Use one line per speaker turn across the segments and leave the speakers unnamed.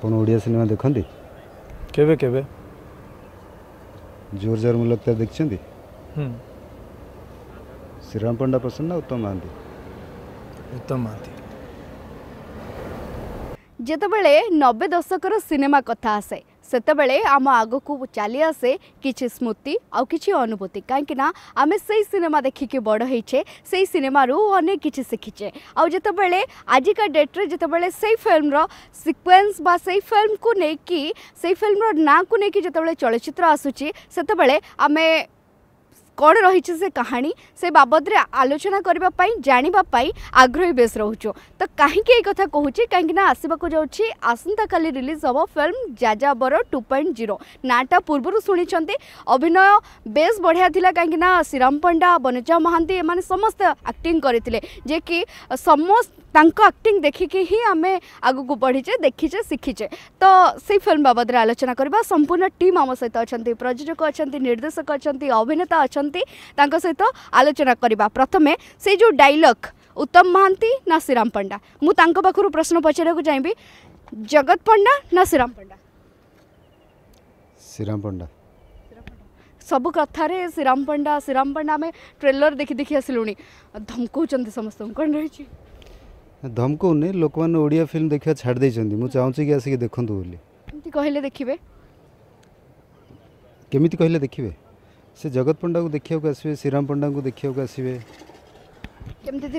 ଆପଣ ଓଡ଼ିଆ ସିନେମା ଦେଖନ୍ତି କେବେ କେବେ ଜୋର ଜୋର ମୁଲକତା ଦେଖିଛନ୍ତି ଶ୍ରୀରାମ ପଣ୍ଡା ପସନ୍ଦ ନା ଉତ୍ତମ ମହାନ୍ତି ଉତ୍ତମ ମହାନ୍ତି
ଯେତେବେଳେ ନବେ ଦଶକର ସିନେମା କଥା ଆସେ ସେତେବେଳେ ଆମ ଆଗକୁ ଚାଲିଆସେ କିଛି ସ୍ମୃତି ଆଉ କିଛି ଅନୁଭୂତି କାହିଁକିନା ଆମେ ସେଇ ସିନେମା ଦେଖିକି ବଡ଼ ହେଇଛେ ସେଇ ସିନେମାରୁ ଅନେକ କିଛି ଶିଖିଛେ ଆଉ ଯେତେବେଳେ ଆଜିକା ଡେଟ୍ରେ ଯେତେବେଳେ ସେଇ ଫିଲ୍ମର ସିକ୍ୱେନ୍ସ ବା ସେଇ ଫିଲ୍ମକୁ ନେଇକି ସେଇ ଫିଲ୍ମର ନାଁକୁ ନେଇକି ଯେତେବେଳେ ଚଳଚ୍ଚିତ୍ର ଆସୁଛି ସେତେବେଳେ ଆମେ କ'ଣ ରହିଛି ସେ କାହାଣୀ ସେ ବାବଦରେ ଆଲୋଚନା କରିବା ପାଇଁ ଜାଣିବା ପାଇଁ ଆଗ୍ରହୀ ବେଶ୍ ରହୁଛୁ ତ କାହିଁକି ଏଇ କଥା କହୁଛି କାହିଁକିନା ଆସିବାକୁ ଯାଉଛି ଆସନ୍ତାକାଲି ରିଲିଜ୍ ହେବ film Jajabar two point zero ନାଁଟା ପୂର୍ବରୁ ଶୁଣିଛନ୍ତି ଅଭିନୟ ବେଶ୍ ବଢ଼ିଆ ଥିଲା କାହିଁକିନା ଶ୍ରୀରାମ ପଣ୍ଡା ବନଜା ମହାନ୍ତି ଏମାନେ ସମସ୍ତେ ଆକ୍ଟିଂ କରିଥିଲେ ଯେ କି ସମସ୍ତ आक्टिंग देखिकी ही आम आगे बढ़ीचे देखीचे शिखीचे तो से फिल्म बाबद आलोचना करवा संपूर्ण टीम आम सहित अच्छा प्रयोजक अच्छा निर्देशक अच्छा अभिनेता अच्छा सहित आलोचना करवा प्रथम से जो डायलग उत्तम महांति ना श्रीराम पंडा मुखर प्रश्न पचारे चाहिए जगत पंडा ना श्रीराम पंडा श्रीराम पंडा सब कथा श्रीराम पंडा श्रीराम पंडा आम ट्रेलर देखी देखी आसलु धमकौं समस्त कौन रही
धमकै लोक ओडिया फिल्म देखा छाडिदिन्छ म चाहन्छु कि आसकि देखि के जगत पण्डा देखि श्रीरम पण्डा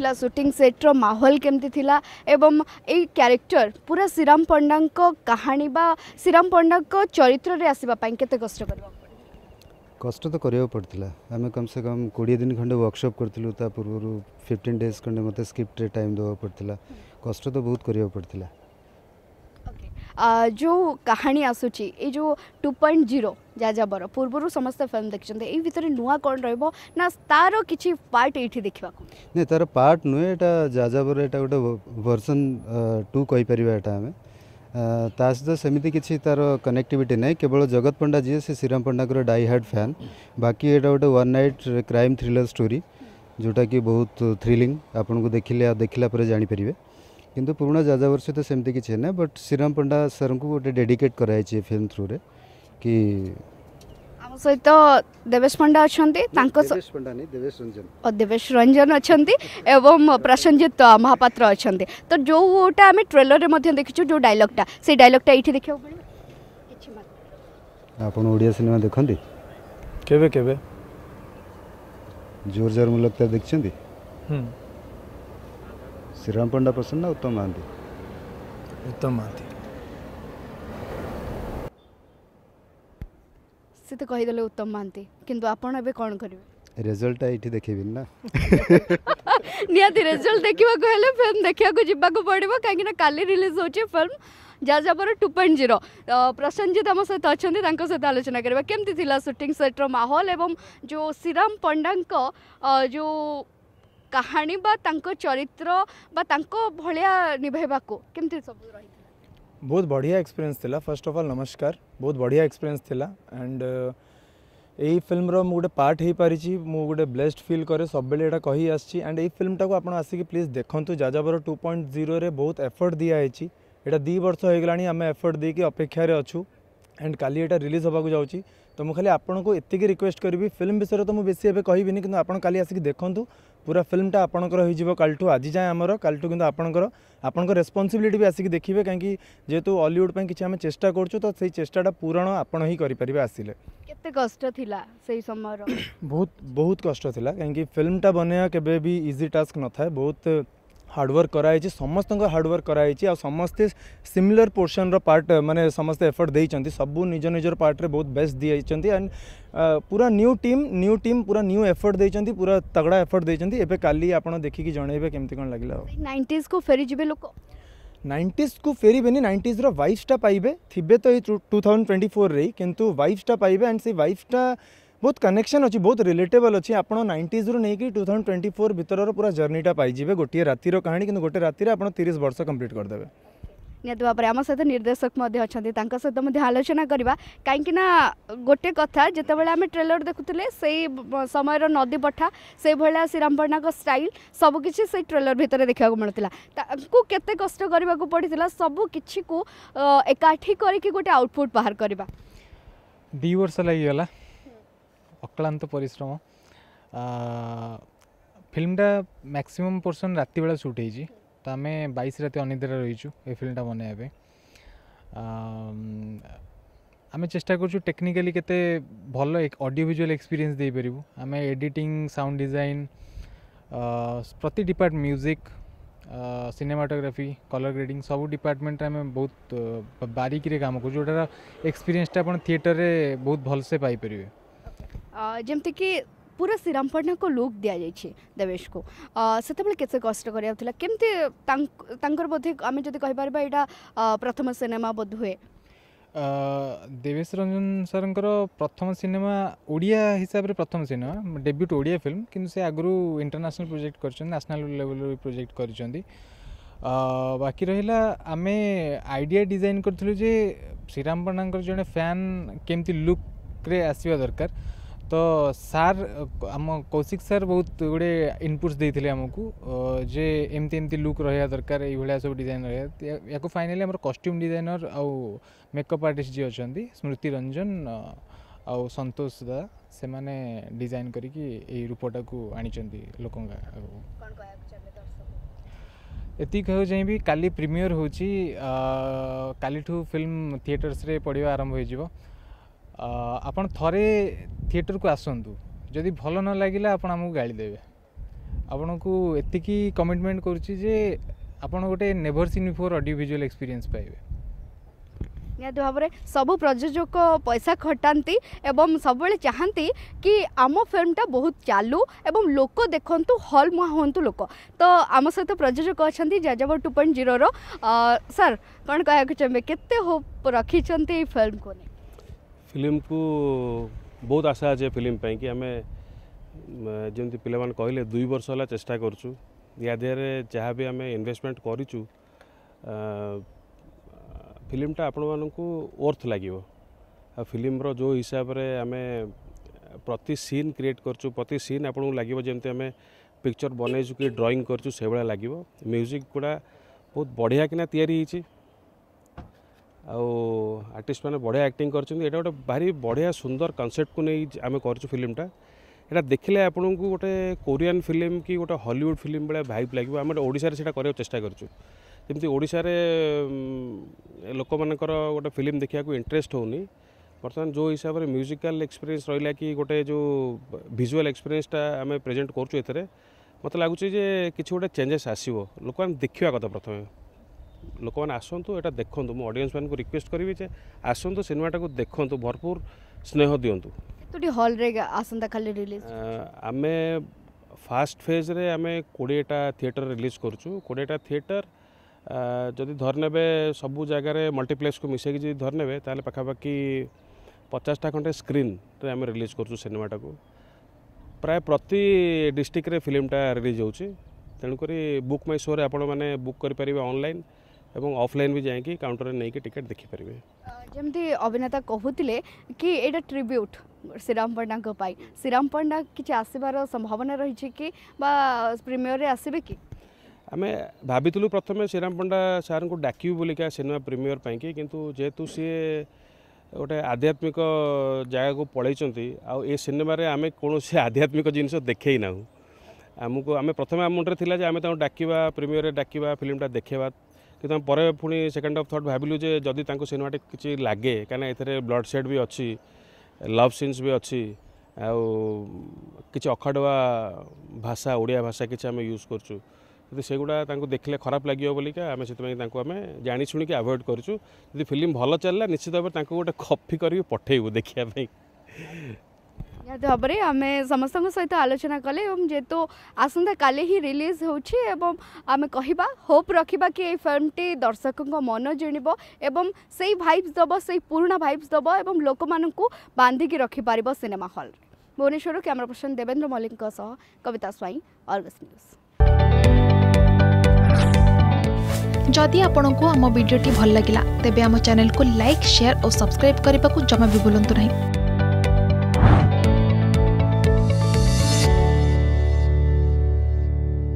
आसटिङ सेट र माहोल के ए क्यारेक्टर पुरा श्रीरम पण्डाको कहाँ बा पण्डाको चरित आइत कष्टक
কষ্ট তো করা পড়া আমি কমসে কম কোড়ি দিন খণ্ডে ওয়ার্কশপ করলু তা পূর্ব ফিফটিন ডেজ খণ্ডে মতো স্ক্রিপ্টে টাইম দেওয়া পড়া কষ্ট তো বহুত করা পড়া
जो कहानी आसूची ए जो टू पॉइंट जीरो जाजाबर पूर्व समस्त फिल्म देखते ये भितर नुआ कौन रहा तार कि पार्ट ये देखा
नहीं तार पार्ट नुहे जाजाबर यहाँ गोटे वर्सन टू कहीपर आम ତା ସହିତ ସେମିତି କିଛି ତା'ର କନେକ୍ଟିଭିଟି ନାହିଁ କେବଳ ଜଗତ ପଣ୍ଡା ଯିଏ ସେ ଶ୍ରୀରାମ ପଣ୍ଡାଙ୍କର ଡାଇ ହାର୍ଡ଼ ଫ୍ୟାନ୍ ବାକି ଏଇଟା ଗୋଟେ one night crime thriller story ଯେଉଁଟାକି ବହୁତ ଥ୍ରିଲିଂ ଆପଣଙ୍କୁ ଦେଖିଲେ ଆଉ ଦେଖିଲା ପରେ ଜାଣିପାରିବେ କିନ୍ତୁ ପୁରୁଣା ଯାଯାବର ସହିତ ସେମିତି କିଛି ନାହିଁ ବଟ୍ ଶ୍ରୀରାମ ପଣ୍ଡା ସାର୍ଙ୍କୁ ଗୋଟେ ଡେଡିକେଟ୍ କରାଯାଇଛି ଏ ଫିଲ୍ମ ଥ୍ରୁରେ କି
ଆମ ସହିତ ଦେବେଶ ପଣ୍ଡା ଅଛନ୍ତି ତାଙ୍କ ଦେବେଶ ରଞ୍ଜନ ଅଛନ୍ତି ଏବଂ ପ୍ରସଞ୍ଜିତ ମହାପାତ୍ର ଅଛନ୍ତି ତ ଯେଉଁଟା ଆମେ ଟ୍ରେଲରରେ ମଧ୍ୟ ଦେଖିଛୁ ଯେଉଁ ଡାଇଲଗ୍ଟା ସେଇ ଡାଇଲଗ୍ଟା ଏଇଠି ଦେଖିବାକୁ ମିଳିବ
ଆପଣ ଓଡ଼ିଆ ସିନେମା ଦେଖନ୍ତି କେବେ କେବେ ଜୋର ଜୋର ମୁଲକତା ଦେଖିଛନ୍ତି ଶ୍ରୀରାମ ପଣ୍ଡା ପସନ୍ଦ ନା ଉତ୍ତମ ମହାନ୍ତି ଉତ୍ତମ ମହାନ୍ତି
ସେ ତ କହିଦେଲେ ଉତ୍ତମ ମହାନ୍ତି କିନ୍ତୁ ଆପଣ ଏବେ କ'ଣ କରିବେ
ରେଜଲ୍ଟଟା ଏଇଠି ଦେଖେଇବିନି ନା
ନିହାତି ରେଜଲ୍ଟ ଦେଖିବାକୁ ହେଲେ ଫିଲ୍ମ ଦେଖିବାକୁ ଯିବାକୁ ପଡ଼ିବ କାହିଁକିନା କାଲି ରିଲିଜ୍ ହେଉଛି ଫିଲ୍ମ ଯାଯାବର ଟୁ ପଏଣ୍ଟ ଜିରୋ ପ୍ରସନ୍ନଜିତ ଆମ ସହିତ ଅଛନ୍ତି ତାଙ୍କ ସହିତ ଆଲୋଚନା କରିବା କେମିତି ଥିଲା ସୁଟିଂ ସେଟ୍ର ମାହୋଲ ଏବଂ ଯେଉଁ ଶ୍ରୀରାମ ପଣ୍ଡାଙ୍କ ଯେଉଁ କାହାଣୀ ବା ତାଙ୍କ ଚରିତ୍ର ବା ତାଙ୍କ ଭଳିଆ ନିଭାଇବାକୁ କେମିତି ସବୁ ରହିଥିଲା
बहुत बढ़िया एक्सपीरियंस थिला फर्स्ट ऑफ़ ऑल नमस्कार बहुत बढ़िया एक्सपीरियंस थिला एंड यही फिल्म रो गोटे पार्ट हो पारी मुझे गोटे ब्लेस्ड फिल कै सब आसी एंड यही फिल्म टाक आसिक प्लीज देखूँ जाजावर टू पॉइंट जीरो में बहुत एफर्ट दिखाई यहाँ दी वर्ष होगला आम एफर्ट देखिए अपेक्षार अच्छू एंड का रिलीज हो তোমখালি আপনক ইতেকি রিকোয়েস্ট করবি ফিল্ম বিষয়ে তো ম বেশি কইব নি কিন্তু আপন কালই আসি কি দেখন্তু পুরা ফিল্মটা আপনক হইজিব কালটু আজি যায় আমর কালটু কিন্তু আপনক আপনক রেসপন্সিবিলিটি আসি কি দেখিবে কারণ কি যেতু হলিউড পই কিছ আমি চেষ্টা করছো তো সেই চেষ্টাটা পূরণ আপনই করি পারিব আসিলে
কতে কষ্ট থিলা সেই সময়র
বহুত বহুত কষ্ট থিলা কারণ কি ফিল্মটা বনে কিবে বি ইজি টাস্ক নথা বহুত ହାର୍ଡ଼ୱାର୍କ କରାହେଇଛି ସମସ୍ତଙ୍କର ହାର୍ଡ଼ୱାର୍କ କରାହେଇଛି ଆଉ ସମସ୍ତେ ସିମିଲାର ପୋର୍ସନ୍ର ପାର୍ଟ ମାନେ ସମସ୍ତେ ଏଫର୍ଟ ଦେଇଛନ୍ତି ସବୁ ନିଜ ନିଜର ପାର୍ଟରେ ବହୁତ ବେଷ୍ଟ ଦେଇଛନ୍ତି ଆଣ୍ଡ ପୁରା ନ୍ୟୁ ଟିମ୍ ନ୍ୟୁ ଟିମ୍ ପୁରା ନ୍ୟୁ ଏଫର୍ଟ ଦେଇଛନ୍ତି ପୁରା ତଗଡ଼ା ଏଫର୍ଟ ଦେଇଛନ୍ତି ଏବେ କାଲି ଆପଣ ଦେଖିକି ଜଣେଇବେ କେମିତି କ'ଣ ଲାଗିଲା ଆଉ
ନାଇଣ୍ଟିଜ୍କୁ ଫେରିଯିବେ ଲୋକ
নাইনটিজকু ফেরবেনি নাইনটিজর ভাইফটা পাইবে থিবে তো এই টু থাউজেন্ড টোয়েন্টি ফোর্রে কিন্তু ভাইফটা পাইবে অ্যান্ড সেই ভাইফটা ବହୁତ କନେକ୍ସନ୍ ଅଛି ବହୁତ ରିଲେଟେବଲ୍ ଅଛି ଆପଣ ନାଇଣ୍ଟିଜ୍ରୁ ନେଇକି ଟୁ ଥାଉଜେଣ୍ଡ ଟ୍ୱେଣ୍ଟି ଫୋର୍ ଭିତରର ପୁରା ଜର୍ଣ୍ଣିଟା ପାଇଯିବେ ଗୋଟିଏ ରାତିର କାହାଣୀ କିନ୍ତୁ ଗୋଟେ ରାତିରେ ଆପଣ ତିରିଶ ବର୍ଷ କମ୍ପ୍ଲିଟ୍ କରିଦେବେ
ନିହାତି ଭାବରେ ଆମ ସହିତ ନିର୍ଦ୍ଦେଶକ ମଧ୍ୟ ଅଛନ୍ତି ତାଙ୍କ ସହିତ ମଧ୍ୟ ଆଲୋଚନା କରିବା କାହିଁକିନା ଗୋଟେ କଥା ଯେତେବେଳେ ଆମେ ଟ୍ରେଲର ଦେଖୁଥିଲେ ସେଇ ସମୟର ନଦୀ ପଠା ସେଇଭଳିଆ ଶ୍ରୀରାମ ପଣ୍ଡାଙ୍କ ଷ୍ଟାଇଲ୍ ସବୁକିଛି ସେଇ ଟ୍ରେଲର ଭିତରେ ଦେଖିବାକୁ ମିଳୁଥିଲା ତାଙ୍କୁ କେତେ କଷ୍ଟ କରିବାକୁ ପଡ଼ିଥିଲା ସବୁ କିଛିକୁ ଏକାଠି କରିକି ଗୋଟେ ଆଉଟପୁଟ୍ ବାହାର କରିବା
ଦୁଇ ବର୍ଷ ଲାଗିଗଲା অক্লান্ত পরিশ্রম ফিল্মটা ম্যাক্সিমম পোর্সন রাতিবেলা শ্যুট হয়েছি তো আমি বাইশ রাতে অনিদ্রা রয়েছু এই ফিল্মটা বনাইবা পাই আমি চেষ্টা করছু টেকনিকালি কেতে ভালো অডিও ভিজুয়াল এক্সপিরিয়েন্স দিয়ে দিয়েপারু আমি এডিটিং সাউন্ড ডিজাইন প্রতি depart music cinematography colour grading সব ডিপার্টমেন্টে আমি বহু বারিকরে কাম করছু ওটার এক্সপিরিয়েন্সটা আপনার থিয়েটরে বহু ভালসে পাইপারে
ଯେମିତିକି ପୁରା ଶ୍ରୀରାମପାଟଣାକୁ ଲୁକ୍ ଦିଆଯାଇଛି ଦେବେଶକୁ ସେତେବେଳେ କେତେ କଷ୍ଟ କରିବାକୁ ଥିଲା କେମିତି ତାଙ୍କର ବୋଧେ ଆମେ ଯଦି କହିପାରିବା ଏଇଟା ପ୍ରଥମ ସିନେମା ବୋଧହୁଏ
ଦେବେଶ ରଞ୍ଜନ ସାର୍ଙ୍କର ପ୍ରଥମ ସିନେମା ଓଡ଼ିଆ ହିସାବରେ ପ୍ରଥମ ସିନେମା ଡେବ୍ୟୁଟ୍ ଓଡ଼ିଆ ଫିଲ୍ମ କିନ୍ତୁ ସେ ଆଗରୁ ଇଣ୍ଟରନ୍ୟାସନାଲ୍ ପ୍ରୋଜେକ୍ଟ କରିଛନ୍ତି ନ୍ୟାସନାଲ୍ ଲେଭେଲ୍ରେ ବି ପ୍ରୋଜେକ୍ଟ କରିଛନ୍ତି ବାକି ରହିଲା ଆମେ ଆଇଡ଼ିଆ ଡିଜାଇନ୍ କରିଥିଲୁ ଯେ ଶ୍ରୀରାମ ପଣ୍ଡାଙ୍କର ଜଣେ ଫ୍ୟାନ୍ କେମିତି ଲୁକ୍ରେ ଆସିବା ଦରକାର ତ ସାର୍ ଆମ କୌଶିକ ସାର୍ ବହୁତ ଗୁଡ଼ିଏ ଇନପୁଟ୍ସ ଦେଇଥିଲେ ଆମକୁ ଯେ ଏମିତି ଏମିତି ଲୁକ୍ ରହିବା ଦରକାର ଏଇଭଳିଆ ସବୁ ଡିଜାଇନ୍ ରହିବା ୟାକୁ ଫାଇନାଲି ଆମର କଷ୍ଟ୍ୟୁମ୍ ଡିଜାଇନର୍ ଆଉ ମେକଅପ୍ ଆର୍ଟିଷ୍ଟ ଯିଏ ଅଛନ୍ତି ସ୍ମୃତି ରଞ୍ଜନ ଆଉ ସନ୍ତୋଷ ଦାଦା ସେମାନେ ଡିଜାଇନ୍ କରିକି ଏଇ ରୂପଟାକୁ ଆଣିଛନ୍ତି ଲୋକଙ୍କ ଆଗକୁ ଏତିକି କହିବାକୁ ଚାହିଁବି କାଲି ପ୍ରିମିୟର୍ ହେଉଛି କାଲିଠୁ ଫିଲ୍ମ ଥିଏଟର୍ସରେ ପଡ଼ିବା ଆରମ୍ଭ ହୋଇଯିବ ଆପଣ ଥରେ ଥିଏଟରକୁ ଆସନ୍ତୁ ଯଦି ଭଲ ନ ଲାଗିଲା ଆପଣ ଆମକୁ ଗାଳି ଦେବେ ଆପଣଙ୍କୁ ଏତିକି କମିଟମେଣ୍ଟ କରୁଛି ଯେ ଆପଣ ଗୋଟେ never seen before audio visual experience ପାଇବେ
ନିହାତି ଭାବରେ ସବୁ ପ୍ରଯୋଜକ ପଇସା ଖଟାନ୍ତି ଏବଂ ସବୁବେଳେ ଚାହାନ୍ତି କି ଆମ ଫିଲ୍ମଟା ବହୁତ ଚାଲୁ ଏବଂ ଲୋକ ଦେଖନ୍ତୁ ହଲ୍ ମୁହାଁ ହୁଅନ୍ତୁ ଲୋକ ତ ଆମ ସହିତ ପ୍ରଯୋଜକ ଅଛନ୍ତି ଯାଯାବର ଟୁ ପଏଣ୍ଟ ଜିରୋର ସାର୍ କ'ଣ କହିବାକୁ ଚାହିଁବେ କେତେ ହୋପ୍ ରଖିଛନ୍ତି ଏଇ ଫିଲ୍ମକୁ ନେଇ
फिल्म को बहुत आशा अच्छे फिल्म पे कि आम जमी पे कहले दुई वर्ष होगा चेस्टा कर जहाँ भी आम इनमेंट कर फिल्मा आपण मानक ओर्थ लगे आ फिल्म रो जो हिसाब से आम प्रति सीन क्रिएट कर सीन आप लगे जमी आम पिक्चर बनई कि ड्रईंग कर लगे म्यूजिक गुड़ा बहुत बढ़िया किना या ଆଉ ଆର୍ଟିଷ୍ଟମାନେ ବଢ଼ିଆ ଆକ୍ଟିଂ କରିଛନ୍ତି ଏଇଟା ଗୋଟେ ଭାରି ବଢ଼ିଆ ସୁନ୍ଦର କନସେପ୍ଟକୁ ନେଇ ଆମେ କରିଛୁ ଫିଲ୍ମଟା ଏଇଟା ଦେଖିଲେ ଆପଣଙ୍କୁ ଗୋଟେ କୋରିଆନ୍ ଫିଲ୍ମ କି ଗୋଟେ ହଲିଉଡ଼୍ ଫିଲ୍ମ ଭଳିଆ ଭାଇବ୍ ଲାଗିବ ଆମେ ଓଡ଼ିଶାରେ ସେଇଟା କରିବାକୁ ଚେଷ୍ଟା କରିଛୁ ଯେମିତି ଓଡ଼ିଶାରେ ଲୋକମାନଙ୍କର ଗୋଟେ ଫିଲ୍ମ ଦେଖିବାକୁ ଇଣ୍ଟରେଷ୍ଟ ହେଉନି ବର୍ତ୍ତମାନ ଯେଉଁ ହିସାବରେ ମ୍ୟୁଜିକାଲ୍ ଏକ୍ସପିରିଏନ୍ସ ରହିଲା କି ଗୋଟେ ଯେଉଁ ଭିଜୁଆଲ୍ ଏକ୍ସପିରିଏନ୍ସଟା ଆମେ ପ୍ରେଜେଣ୍ଟ କରୁଛୁ ଏଥିରେ ମୋତେ ଲାଗୁଛି ଯେ କିଛି ଗୋଟେ ଚେଞ୍ଜେସ୍ ଆସିବ ଲୋକମାନେ ଦେଖିବା କଥା ପ୍ରଥମେ ଲୋକମାନେ ଆସନ୍ତୁ ଏଇଟା ଦେଖନ୍ତୁ ମୁଁ ଅଡ଼ିଏନ୍ସ ମାନଙ୍କୁ ରିକ୍ୱେଷ୍ଟ କରିବି ଯେ ଆସନ୍ତୁ ସିନେମାଟାକୁ ଦେଖନ୍ତୁ ଭରପୁର ସ୍ନେହ ଦିଅନ୍ତୁ
ହଲ୍ରେ ଆସନ୍ତାକାଲି ରିଲିଜ୍
ଆମେ ଫାଷ୍ଟ ଫେଜ୍ରେ ଆମେ କୋଡ଼ିଏଟା ଥିଏଟର୍ ରିଲିଜ୍ କରୁଛୁ କୋଡ଼ିଏଟା ଥିଏଟର୍ ଯଦି ଧରିନେବେ ସବୁ ଜାଗାରେ ମଲ୍ଟିପ୍ଲେକ୍ସକୁ ମିଶାଇକି ଯଦି ଧରିନେବେ ତାହେଲେ ପାଖାପାଖି ପଚାଶଟା ଖଣ୍ଡେ ସ୍କ୍ରିନ୍ରେ ଆମେ ରିଲିଜ୍ କରୁଛୁ ସିନେମାଟାକୁ ପ୍ରାୟ ପ୍ରତି ଡିଷ୍ଟ୍ରିକ୍ଟରେ ଫିଲ୍ମଟା ରିଲିଜ୍ ହେଉଛି ତେଣୁକରି ବୁକ୍ ମାଇ ଶୋରେ ଆପଣମାନେ ବୁକ୍ କରିପାରିବେ ଅନଲାଇନ୍ एवं ऑफलाइन भी जाएंगे काउंटर में नहीं के टिकट देखि परबे
जेमती अभिनेता कहुतिले कि एटा ट्रिब्यूट श्रीराम पंडा को पाई श्रीराम पंडा किछ आसीबार संभावना रही छि कि बा प्रीमियर रे आसीबे कि
आम भाथलु प्रथम श्रीराम पंडा सार को डाक बोलिका सिनेमा प्रीमियर पर किंतु जेहेतु सी गोटे आध्यात्मिक जगह को पलैंट आनेमें आम कौन आध्यात्मिक जिनस देखना प्रथम आम मुंडे थी आम तो डाक प्रीमियर डाक फिल्मटा देखेबा କିନ୍ତୁ ଆମେ ପରେ ପୁଣି ସେକେଣ୍ଡ ଅଫ୍ ଥଟ୍ ଭାବିଲୁ ଯେ ଯଦି ତାଙ୍କୁ ସିନେମାଟି କିଛି ଲାଗେ କାହିଁକିନା ଏଥିରେ ବ୍ଲଡ୍ ସେଡ୍ ବି ଅଛି ଲଭ୍ ସିନ୍ସ ବି ଅଛି ଆଉ କିଛି ଅଖାଡ଼ୁଆ ଭାଷା ଓଡ଼ିଆ ଭାଷା କିଛି ଆମେ ୟୁଜ୍ କରୁଛୁ ଯଦି ସେଗୁଡ଼ା ତାଙ୍କୁ ଦେଖିଲେ ଖରାପ ଲାଗିବ ବୋଲିକା ଆମେ ସେଥିପାଇଁ ତାଙ୍କୁ ଆମେ ଜାଣିଶୁଣିକି ଆଭଏଡ଼୍ କରୁଛୁ ଯଦି ଫିଲ୍ମ ଭଲ ଚାଲିଲା ନିଶ୍ଚିତ ଭାବରେ ତାଙ୍କୁ ଗୋଟେ କପି କରିକି ପଠେଇବୁ ଦେଖିବା ପାଇଁ
भावे तो आम समस्त सहित आलोचना कले जेहेतु आसंता का रिलीज एवं आमे होप रखा कि फिल्म टी दर्शकों मन जीणब एवं से भाइब्स दब से पुराणा भाइब दब ए लोक मानू बांधिक रखिपार cinema hall Bhubaneswar camera person Devendra Mallik Kavita Swain Argus news जदि आपण को आम भिडी भल लगा तेब चेल को लाइक सेयार और सब्सक्राइब करने को जमा भी बुलां नहीं